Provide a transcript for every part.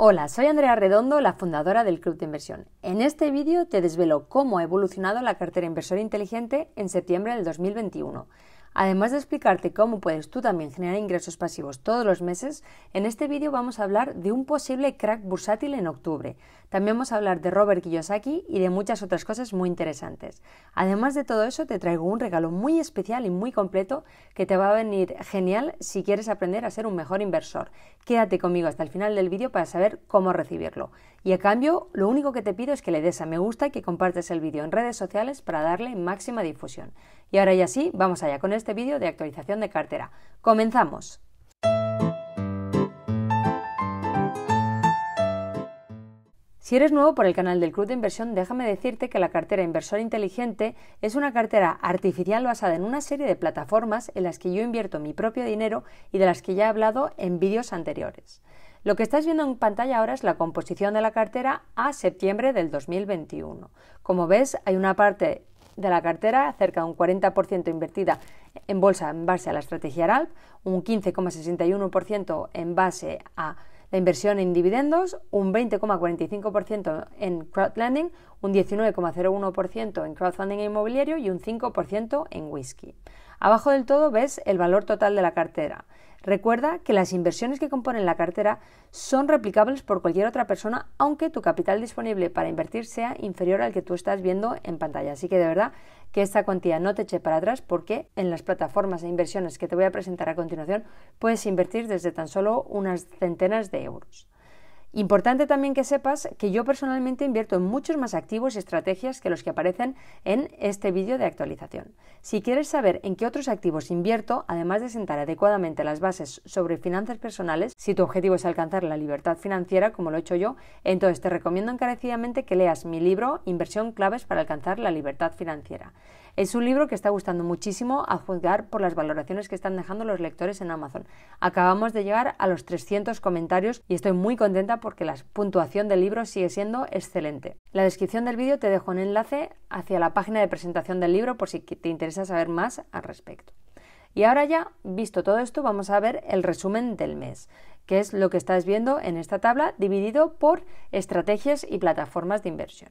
Hola, soy Andrea Redondo, la fundadora del Club de Inversión. En este vídeo te desvelo cómo ha evolucionado la cartera inversora inteligente en septiembre del 2021. Además de explicarte cómo puedes tú también generar ingresos pasivos todos los meses, en este vídeo vamos a hablar de un posible crack bursátil en octubre. También vamos a hablar de Robert Kiyosaki y de muchas otras cosas muy interesantes. Además de todo eso, te traigo un regalo muy especial y muy completo que te va a venir genial si quieres aprender a ser un mejor inversor. Quédate conmigo hasta el final del vídeo para saber cómo recibirlo. Y a cambio, lo único que te pido es que le des a me gusta y que compartes el vídeo en redes sociales para darle máxima difusión. Y ahora ya sí, vamos allá con este este vídeo de actualización de cartera. ¡Comenzamos! Si eres nuevo por el canal del Club de Inversión, déjame decirte que la cartera Inversor Inteligente es una cartera artificial basada en una serie de plataformas en las que yo invierto mi propio dinero y de las que ya he hablado en vídeos anteriores. Lo que estás viendo en pantalla ahora es la composición de la cartera a septiembre del 2021. Como ves, hay una parte de la cartera, cerca de un 40% invertida en bolsa en base a la estrategia ARALP, un 15,61% en base a la inversión en dividendos, un 20,45% en crowdfunding, un 19,01% en crowdfunding inmobiliario y un 5% en whisky. Abajo del todo ves el valor total de la cartera. Recuerda que las inversiones que componen la cartera son replicables por cualquier otra persona, aunque tu capital disponible para invertir sea inferior al que tú estás viendo en pantalla. Así que de verdad que esta cuantía no te eche para atrás porque en las plataformas e inversiones que te voy a presentar a continuación puedes invertir desde tan solo unas centenas de euros. Importante también que sepas que yo personalmente invierto en muchos más activos y estrategias que los que aparecen en este vídeo de actualización. Si quieres saber en qué otros activos invierto, además de sentar adecuadamente las bases sobre finanzas personales, si tu objetivo es alcanzar la libertad financiera, como lo he hecho yo, entonces te recomiendo encarecidamente que leas mi libro Inversión claves para alcanzar la libertad financiera. Es un libro que está gustando muchísimo a juzgar por las valoraciones que están dejando los lectores en Amazon. Acabamos de llegar a los 300 comentarios y estoy muy contenta porque la puntuación del libro sigue siendo excelente. La descripción del vídeo te dejo un enlace hacia la página de presentación del libro por si te interesa saber más al respecto. Y ahora ya, visto todo esto, vamos a ver el resumen del mes, que es lo que estás viendo en esta tabla dividido por estrategias y plataformas de inversión.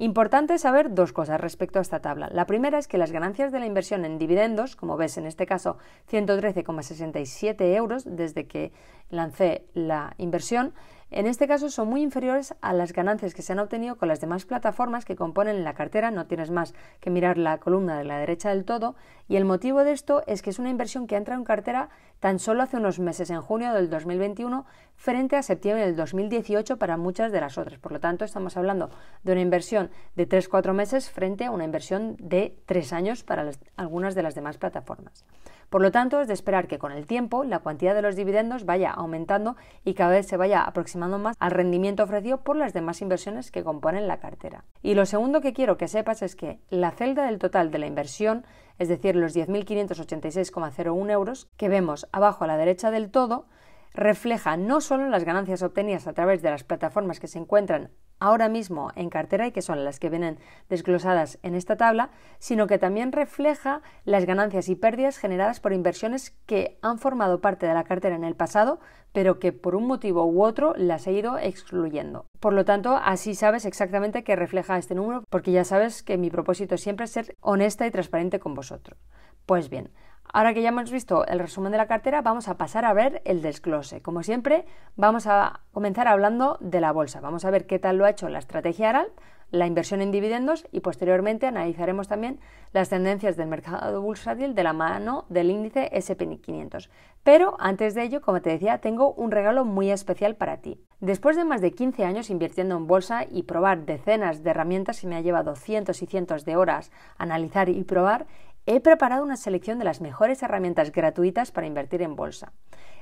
Importante saber dos cosas respecto a esta tabla. La primera es que las ganancias de la inversión en dividendos, como ves en este caso 113,67 euros desde que lancé la inversión, en este caso son muy inferiores a las ganancias que se han obtenido con las demás plataformas que componen la cartera, no tienes más que mirar la columna de la derecha del todo, y el motivo de esto es que es una inversión que ha entrado en cartera tan solo hace unos meses, en junio del 2021, frente a septiembre del 2018 para muchas de las otras. Por lo tanto, estamos hablando de una inversión de 3-4 meses frente a una inversión de 3 años para algunas de las demás plataformas. Por lo tanto, es de esperar que con el tiempo la cantidad de los dividendos vaya aumentando y cada vez se vaya aproximando más al rendimiento ofrecido por las demás inversiones que componen la cartera. Y lo segundo que quiero que sepas es que la celda del total de la inversión es decir, los 10.586,01 euros que vemos abajo a la derecha del todo, refleja no solo las ganancias obtenidas a través de las plataformas que se encuentran ahora mismo en cartera y que son las que vienen desglosadas en esta tabla, sino que también refleja las ganancias y pérdidas generadas por inversiones que han formado parte de la cartera en el pasado, pero que por un motivo u otro las he ido excluyendo. Por lo tanto, así sabes exactamente qué refleja este número, porque ya sabes que mi propósito siempre es ser honesta y transparente con vosotros. Pues bien, Ahora que ya hemos visto el resumen de la cartera, vamos a pasar a ver el desglose. Como siempre, vamos a comenzar hablando de la bolsa. Vamos a ver qué tal lo ha hecho la estrategia ARAL, la inversión en dividendos y posteriormente analizaremos también las tendencias del mercado bursátil de la mano del índice S&P 500. Pero antes de ello, como te decía, tengo un regalo muy especial para ti. Después de más de 15 años invirtiendo en bolsa y probar decenas de herramientas y me ha llevado cientos y cientos de horas analizar y probar, he preparado una selección de las mejores herramientas gratuitas para invertir en bolsa.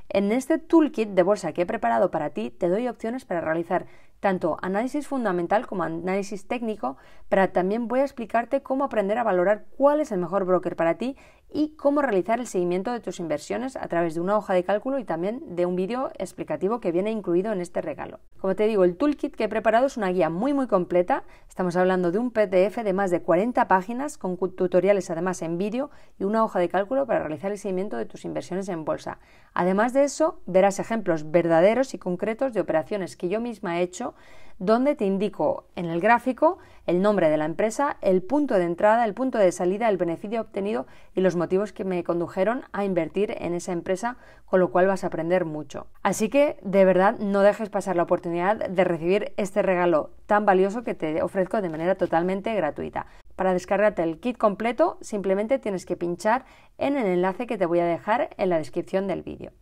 En este toolkit de bolsa que he preparado para ti, te doy opciones para realizar tanto análisis fundamental como análisis técnico, pero también voy a explicarte cómo aprender a valorar cuál es el mejor broker para ti y cómo realizar el seguimiento de tus inversiones a través de una hoja de cálculo y también de un vídeo explicativo que viene incluido en este regalo. Como te digo, el toolkit que he preparado es una guía muy muy completa. Estamos hablando de un PDF de más de 40 páginas con tutoriales además en vídeo y una hoja de cálculo para realizar el seguimiento de tus inversiones en bolsa. Además de eso, verás ejemplos verdaderos y concretos de operaciones que yo misma he hecho donde te indico en el gráfico el nombre de la empresa, el punto de entrada, el punto de salida, el beneficio obtenido y los motivos que me condujeron a invertir en esa empresa, con lo cual vas a aprender mucho. Así que, de verdad, no dejes pasar la oportunidad de recibir este regalo tan valioso que te ofrezco de manera totalmente gratuita. Para descargarte el kit completo, simplemente tienes que pinchar en el enlace que te voy a dejar en la descripción del vídeo.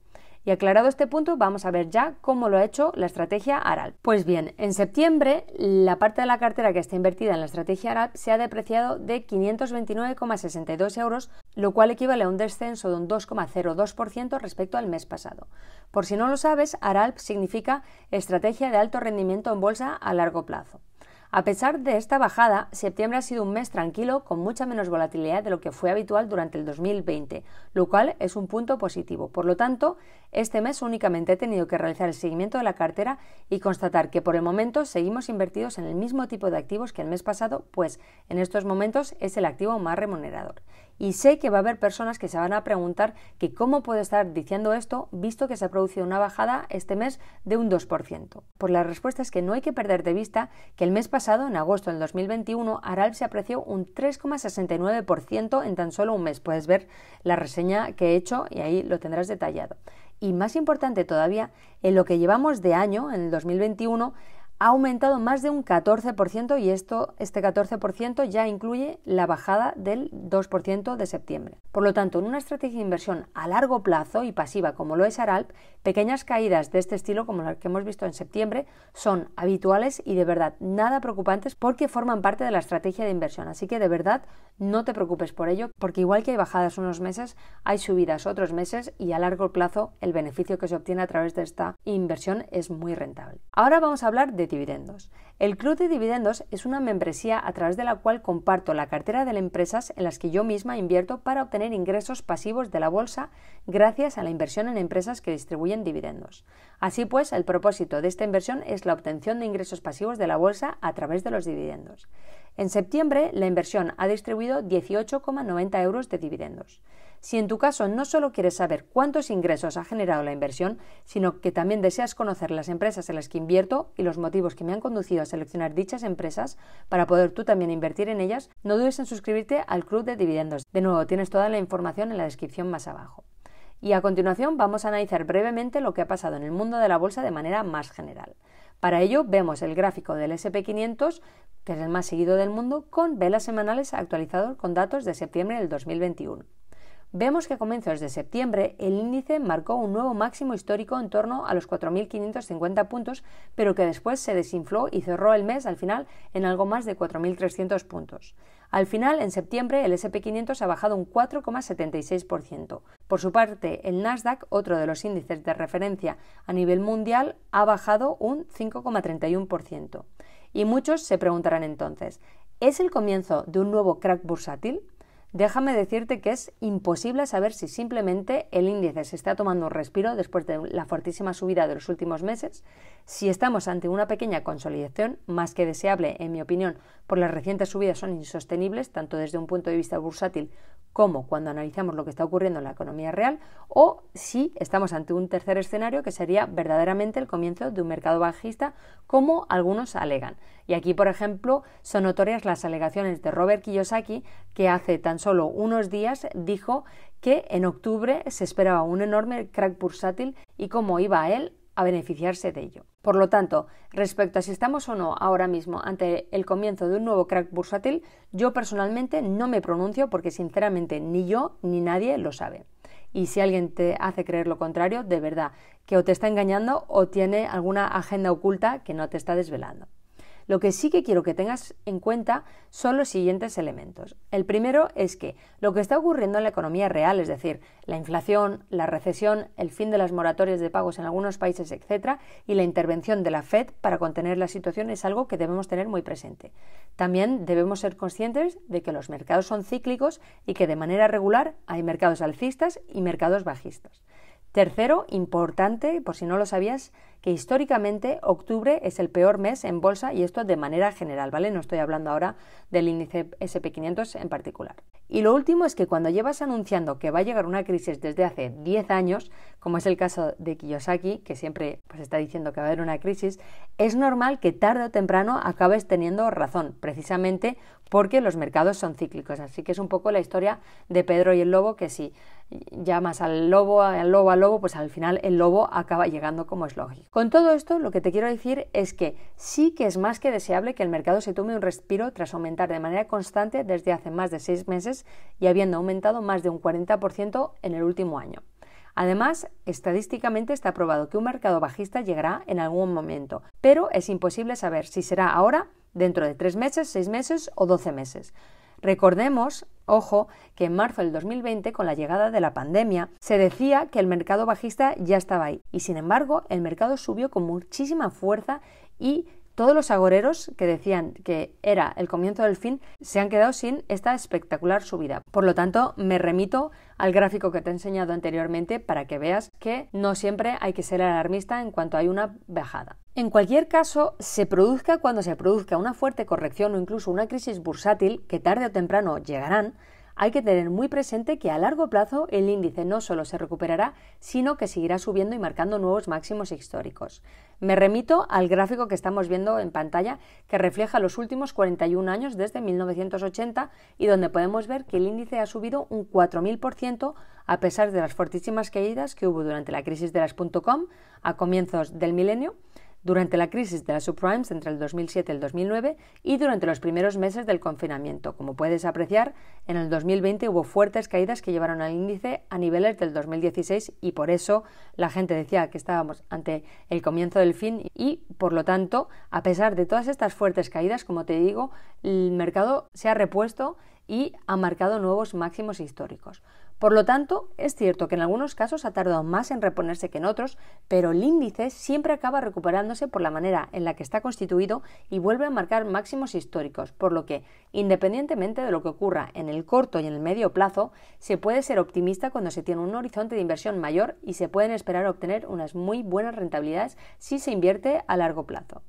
Y aclarado este punto, vamos a ver ya cómo lo ha hecho la estrategia ARAL. Pues bien, en septiembre, la parte de la cartera que está invertida en la estrategia ARAL se ha depreciado de 529,62 euros, lo cual equivale a un descenso de un 2,02% respecto al mes pasado. Por si no lo sabes, Aralp significa estrategia de alto rendimiento en bolsa a largo plazo. A pesar de esta bajada, septiembre ha sido un mes tranquilo con mucha menos volatilidad de lo que fue habitual durante el 2020, lo cual es un punto positivo. Por lo tanto, este mes únicamente he tenido que realizar el seguimiento de la cartera y constatar que por el momento seguimos invertidos en el mismo tipo de activos que el mes pasado, pues en estos momentos es el activo más remunerador. Y sé que va a haber personas que se van a preguntar que cómo puedo estar diciendo esto visto que se ha producido una bajada este mes de un 2%. Pues la respuesta es que no hay que perder de vista que el mes pasado, en agosto del 2021, Aral se apreció un 3,69% en tan solo un mes. Puedes ver la reseña que he hecho y ahí lo tendrás detallado. Y más importante todavía, en lo que llevamos de año, en el 2021, ha aumentado más de un 14% y esto, este 14% ya incluye la bajada del 2% de septiembre. Por lo tanto, en una estrategia de inversión a largo plazo y pasiva como lo es Aralp, pequeñas caídas de este estilo como las que hemos visto en septiembre son habituales y de verdad nada preocupantes porque forman parte de la estrategia de inversión. Así que de verdad no te preocupes por ello porque igual que hay bajadas unos meses, hay subidas otros meses y a largo plazo el beneficio que se obtiene a través de esta inversión es muy rentable. Ahora vamos a hablar de dividendos. El Club de Dividendos es una membresía a través de la cual comparto la cartera de las empresas en las que yo misma invierto para obtener ingresos pasivos de la bolsa gracias a la inversión en empresas que distribuyen dividendos. Así pues, el propósito de esta inversión es la obtención de ingresos pasivos de la bolsa a través de los dividendos. En septiembre, la inversión ha distribuido 18,90 euros de dividendos. Si en tu caso no solo quieres saber cuántos ingresos ha generado la inversión, sino que también deseas conocer las empresas en las que invierto y los motivos que me han conducido a seleccionar dichas empresas para poder tú también invertir en ellas, no dudes en suscribirte al Club de Dividendos. De nuevo, tienes toda la información en la descripción más abajo. Y a continuación vamos a analizar brevemente lo que ha pasado en el mundo de la bolsa de manera más general. Para ello vemos el gráfico del SP500, que es el más seguido del mundo, con velas semanales actualizado con datos de septiembre del 2021. Vemos que a comienzos de septiembre el índice marcó un nuevo máximo histórico en torno a los 4.550 puntos, pero que después se desinfló y cerró el mes al final en algo más de 4.300 puntos. Al final, en septiembre, el SP500 ha bajado un 4,76%. Por su parte, el Nasdaq, otro de los índices de referencia a nivel mundial, ha bajado un 5,31%. Y muchos se preguntarán entonces, ¿es el comienzo de un nuevo crack bursátil? Déjame decirte que es imposible saber si simplemente el índice se está tomando un respiro después de la fortísima subida de los últimos meses, si estamos ante una pequeña consolidación, más que deseable, en mi opinión, por las recientes subidas son insostenibles, tanto desde un punto de vista bursátil como cuando analizamos lo que está ocurriendo en la economía real, o si estamos ante un tercer escenario que sería verdaderamente el comienzo de un mercado bajista, como algunos alegan. Y aquí, por ejemplo, son notorias las alegaciones de Robert Kiyosaki, que hace tan solo unos días dijo que en octubre se esperaba un enorme crack bursátil y cómo iba él a beneficiarse de ello. Por lo tanto, respecto a si estamos o no ahora mismo ante el comienzo de un nuevo crack bursátil, yo personalmente no me pronuncio porque sinceramente ni yo ni nadie lo sabe. Y si alguien te hace creer lo contrario, de verdad, que o te está engañando o tiene alguna agenda oculta que no te está desvelando. Lo que sí que quiero que tengas en cuenta son los siguientes elementos. El primero es que lo que está ocurriendo en la economía real, es decir, la inflación, la recesión, el fin de las moratorias de pagos en algunos países, etc., y la intervención de la Fed para contener la situación es algo que debemos tener muy presente. También debemos ser conscientes de que los mercados son cíclicos y que de manera regular hay mercados alcistas y mercados bajistas. Tercero, importante, por si no lo sabías, que históricamente octubre es el peor mes en bolsa y esto de manera general, ¿vale? No estoy hablando ahora del índice SP500 en particular. Y lo último es que cuando llevas anunciando que va a llegar una crisis desde hace 10 años, como es el caso de Kiyosaki, que siempre pues, está diciendo que va a haber una crisis, es normal que tarde o temprano acabes teniendo razón, precisamente porque los mercados son cíclicos. Así que es un poco la historia de Pedro y el lobo, que si llamas al lobo, al lobo, al lobo, pues al final el lobo acaba llegando como es lógico. Con todo esto, lo que te quiero decir es que sí que es más que deseable que el mercado se tome un respiro tras aumentar de manera constante desde hace más de seis meses y habiendo aumentado más de un 40% en el último año. Además, estadísticamente está probado que un mercado bajista llegará en algún momento, pero es imposible saber si será ahora dentro de tres meses, seis meses o doce meses. Recordemos, ojo, que en marzo del 2020, con la llegada de la pandemia, se decía que el mercado bajista ya estaba ahí y sin embargo el mercado subió con muchísima fuerza y todos los agoreros que decían que era el comienzo del fin se han quedado sin esta espectacular subida. Por lo tanto, me remito al gráfico que te he enseñado anteriormente para que veas que no siempre hay que ser alarmista en cuanto hay una bajada. En cualquier caso, se produzca cuando se produzca una fuerte corrección o incluso una crisis bursátil que tarde o temprano llegarán, hay que tener muy presente que a largo plazo el índice no solo se recuperará, sino que seguirá subiendo y marcando nuevos máximos históricos. Me remito al gráfico que estamos viendo en pantalla que refleja los últimos 41 años desde 1980 y donde podemos ver que el índice ha subido un 4.000% a pesar de las fortísimas caídas que hubo durante la crisis de las .com a comienzos del milenio durante la crisis de las subprimes entre el 2007 y el 2009 y durante los primeros meses del confinamiento. Como puedes apreciar, en el 2020 hubo fuertes caídas que llevaron al índice a niveles del 2016 y por eso la gente decía que estábamos ante el comienzo del fin y, por lo tanto, a pesar de todas estas fuertes caídas, como te digo, el mercado se ha repuesto y ha marcado nuevos máximos históricos. Por lo tanto, es cierto que en algunos casos ha tardado más en reponerse que en otros, pero el índice siempre acaba recuperándose por la manera en la que está constituido y vuelve a marcar máximos históricos, por lo que, independientemente de lo que ocurra en el corto y en el medio plazo, se puede ser optimista cuando se tiene un horizonte de inversión mayor y se pueden esperar obtener unas muy buenas rentabilidades si se invierte a largo plazo.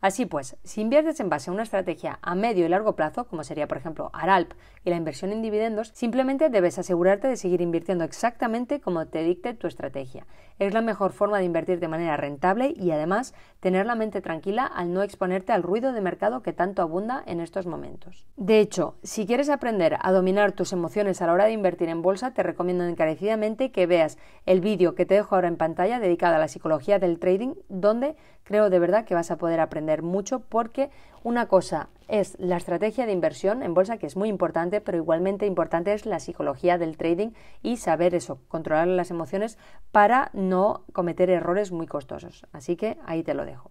Así pues, si inviertes en base a una estrategia a medio y largo plazo, como sería por ejemplo ARALP y la inversión en dividendos, simplemente debes asegurarte de seguir invirtiendo exactamente como te dicte tu estrategia. Es la mejor forma de invertir de manera rentable y además tener la mente tranquila al no exponerte al ruido de mercado que tanto abunda en estos momentos. De hecho, si quieres aprender a dominar tus emociones a la hora de invertir en bolsa, te recomiendo encarecidamente que veas el vídeo que te dejo ahora en pantalla dedicado a la psicología del trading, donde creo de verdad que vas a poder aprender mucho porque una cosa es la estrategia de inversión en bolsa, que es muy importante, pero igualmente importante es la psicología del trading y saber eso, controlar las emociones para no cometer errores muy costosos. Así que ahí te lo dejo.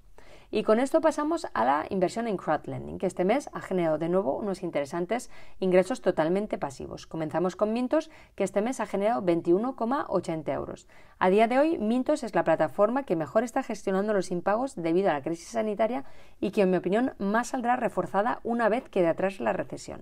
Y con esto pasamos a la inversión en crowdlending, que este mes ha generado de nuevo unos interesantes ingresos totalmente pasivos. Comenzamos con Mintos, que este mes ha generado 21,80 euros. A día de hoy, Mintos es la plataforma que mejor está gestionando los impagos debido a la crisis sanitaria y que, en mi opinión, más saldrá reforzada una vez que atrás la recesión.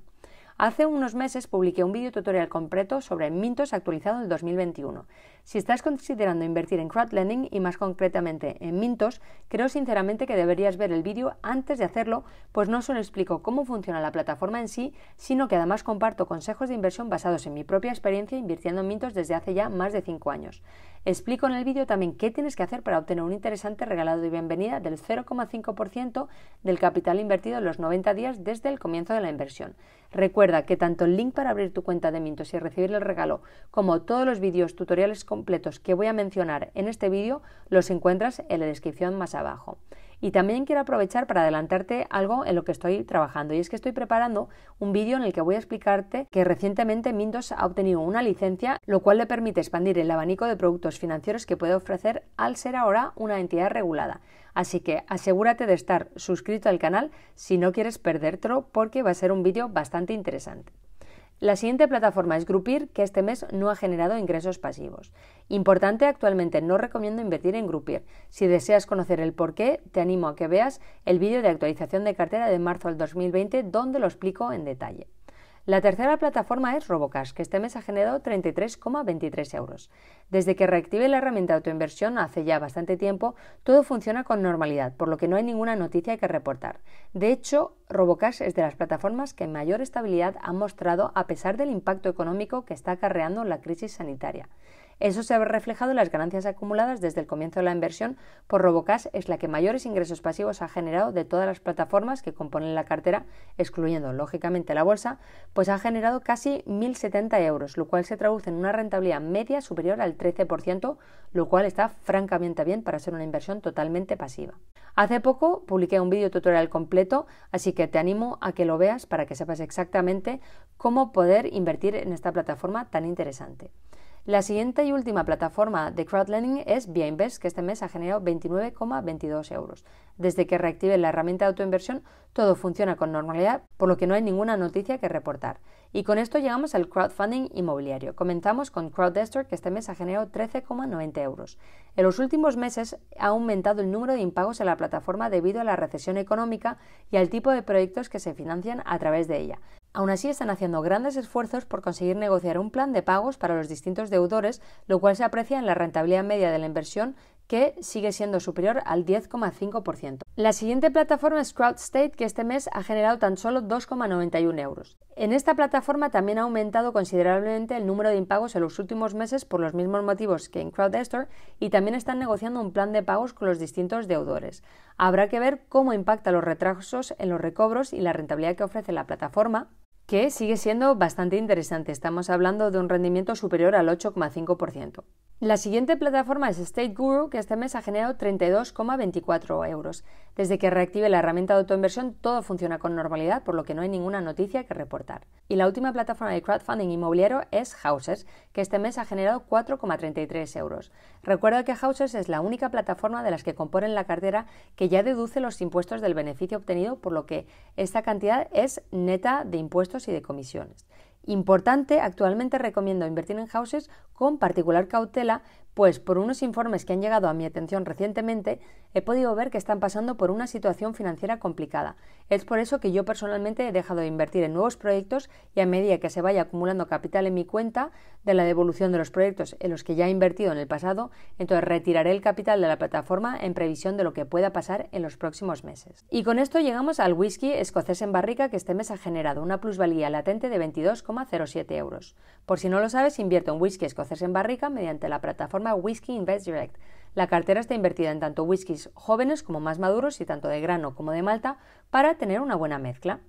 Hace unos meses publiqué un vídeo tutorial completo sobre Mintos actualizado en 2021. Si estás considerando invertir en crowdlending y más concretamente en Mintos, creo sinceramente que deberías ver el vídeo antes de hacerlo, pues no solo explico cómo funciona la plataforma en sí, sino que además comparto consejos de inversión basados en mi propia experiencia invirtiendo en Mintos desde hace ya más de 5 años. Explico en el vídeo también qué tienes que hacer para obtener un interesante regalado de bienvenida del 0,5% del capital invertido en los 90 días desde el comienzo de la inversión. Recuerda que tanto el link para abrir tu cuenta de Mintos y recibir el regalo como todos los vídeos tutoriales que voy a mencionar en este vídeo los encuentras en la descripción más abajo. Y también quiero aprovechar para adelantarte algo en lo que estoy trabajando y es que estoy preparando un vídeo en el que voy a explicarte que recientemente Mintos ha obtenido una licencia, lo cual le permite expandir el abanico de productos financieros que puede ofrecer al ser ahora una entidad regulada. Así que asegúrate de estar suscrito al canal si no quieres perdértelo porque va a ser un vídeo bastante interesante. La siguiente plataforma es Groupir, que este mes no ha generado ingresos pasivos. Importante, actualmente no recomiendo invertir en Groupir. Si deseas conocer el porqué, te animo a que veas el vídeo de actualización de cartera de marzo al 2020 donde lo explico en detalle. La tercera plataforma es Robocash, que este mes ha generado 33,23 euros. Desde que reactive la herramienta de autoinversión hace ya bastante tiempo, todo funciona con normalidad, por lo que no hay ninguna noticia que reportar. De hecho, Robocash es de las plataformas que mayor estabilidad ha mostrado a pesar del impacto económico que está acarreando la crisis sanitaria. Eso se ha reflejado en las ganancias acumuladas desde el comienzo de la inversión, por Robocash es la que mayores ingresos pasivos ha generado de todas las plataformas que componen la cartera, excluyendo lógicamente la bolsa, pues ha generado casi 1.070 euros, lo cual se traduce en una rentabilidad media superior al 13%, lo cual está francamente bien para ser una inversión totalmente pasiva. Hace poco publiqué un vídeo tutorial completo, así que te animo a que lo veas para que sepas exactamente cómo poder invertir en esta plataforma tan interesante. La siguiente y última plataforma de crowdlending es Viainvest que este mes ha generado 29,22 euros. Desde que reactive la herramienta de autoinversión, todo funciona con normalidad, por lo que no hay ninguna noticia que reportar. Y con esto llegamos al crowdfunding inmobiliario. Comenzamos con Crowdestor que este mes ha generado 13,90 euros. En los últimos meses ha aumentado el número de impagos en la plataforma debido a la recesión económica y al tipo de proyectos que se financian a través de ella. Aún así están haciendo grandes esfuerzos por conseguir negociar un plan de pagos para los distintos deudores, lo cual se aprecia en la rentabilidad media de la inversión que sigue siendo superior al 10,5%. La siguiente plataforma es CrowdState, que este mes ha generado tan solo 2,91 euros. En esta plataforma también ha aumentado considerablemente el número de impagos en los últimos meses por los mismos motivos que en CrowdStore y también están negociando un plan de pagos con los distintos deudores. Habrá que ver cómo impacta los retrasos en los recobros y la rentabilidad que ofrece la plataforma, que sigue siendo bastante interesante. Estamos hablando de un rendimiento superior al 8,5%. La siguiente plataforma es State Guru, que este mes ha generado 32,24 euros. Desde que reactive la herramienta de autoinversión, todo funciona con normalidad, por lo que no hay ninguna noticia que reportar. Y la última plataforma de crowdfunding inmobiliario es Houses, que este mes ha generado 4,33 euros. Recuerda que Houses es la única plataforma de las que componen la cartera que ya deduce los impuestos del beneficio obtenido, por lo que esta cantidad es neta de impuestos y de comisiones. Importante, actualmente recomiendo invertir en houses con particular cautela, pues por unos informes que han llegado a mi atención recientemente, he podido ver que están pasando por una situación financiera complicada. Es por eso que yo personalmente he dejado de invertir en nuevos proyectos y a medida que se vaya acumulando capital en mi cuenta de la devolución de los proyectos en los que ya he invertido en el pasado, entonces retiraré el capital de la plataforma en previsión de lo que pueda pasar en los próximos meses. Y con esto llegamos al whisky escocés en barrica que este mes ha generado una plusvalía latente de 22,07 euros. Por si no lo sabes, invierto en whisky escocés en barrica mediante la plataforma Whisky Invest Direct. La cartera está invertida en tanto whiskies jóvenes como más maduros y tanto de grano como de malta para tener una buena mezcla.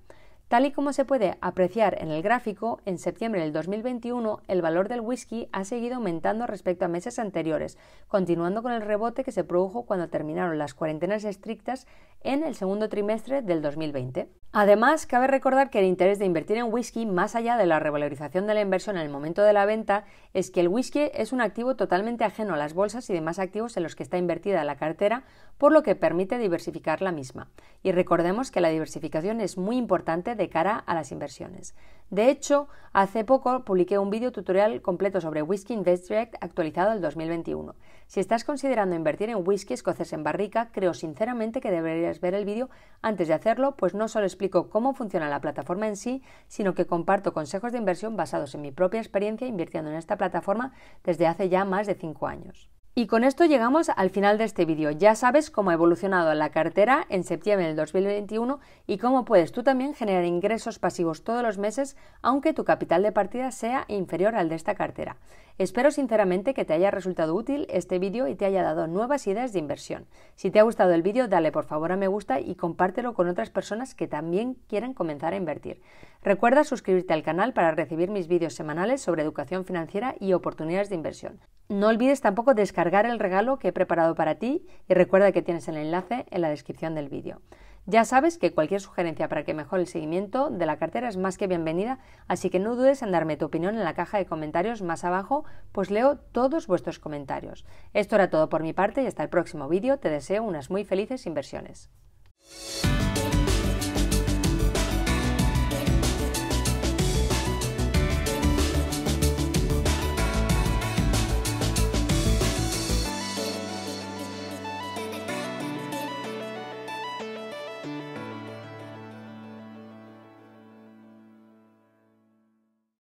Tal y como se puede apreciar en el gráfico, en septiembre del 2021 el valor del whisky ha seguido aumentando respecto a meses anteriores, continuando con el rebote que se produjo cuando terminaron las cuarentenas estrictas en el segundo trimestre del 2020. Además, cabe recordar que el interés de invertir en whisky, más allá de la revalorización de la inversión en el momento de la venta, es que el whisky es un activo totalmente ajeno a las bolsas y demás activos en los que está invertida la cartera, por lo que permite diversificar la misma. Y recordemos que la diversificación es muy importante de cara a las inversiones. De hecho, hace poco publiqué un vídeo tutorial completo sobre Whisky Invest Direct actualizado el 2021. Si estás considerando invertir en whisky escocés en barrica, creo sinceramente que deberías ver el vídeo antes de hacerlo, pues no solo explico cómo funciona la plataforma en sí, sino que comparto consejos de inversión basados en mi propia experiencia invirtiendo en esta plataforma desde hace ya más de 5 años. Y con esto llegamos al final de este vídeo. Ya sabes cómo ha evolucionado la cartera en septiembre del 2021 y cómo puedes tú también generar ingresos pasivos todos los meses aunque tu capital de partida sea inferior al de esta cartera. Espero sinceramente que te haya resultado útil este vídeo y te haya dado nuevas ideas de inversión. Si te ha gustado el vídeo, dale por favor a me gusta y compártelo con otras personas que también quieran comenzar a invertir. Recuerda suscribirte al canal para recibir mis vídeos semanales sobre educación financiera y oportunidades de inversión. No olvides tampoco descargar el regalo que he preparado para ti y recuerda que tienes el enlace en la descripción del vídeo. Ya sabes que cualquier sugerencia para que mejore el seguimiento de la cartera es más que bienvenida, así que no dudes en darme tu opinión en la caja de comentarios más abajo, pues leo todos vuestros comentarios. Esto era todo por mi parte y hasta el próximo vídeo. Te deseo unas muy felices inversiones.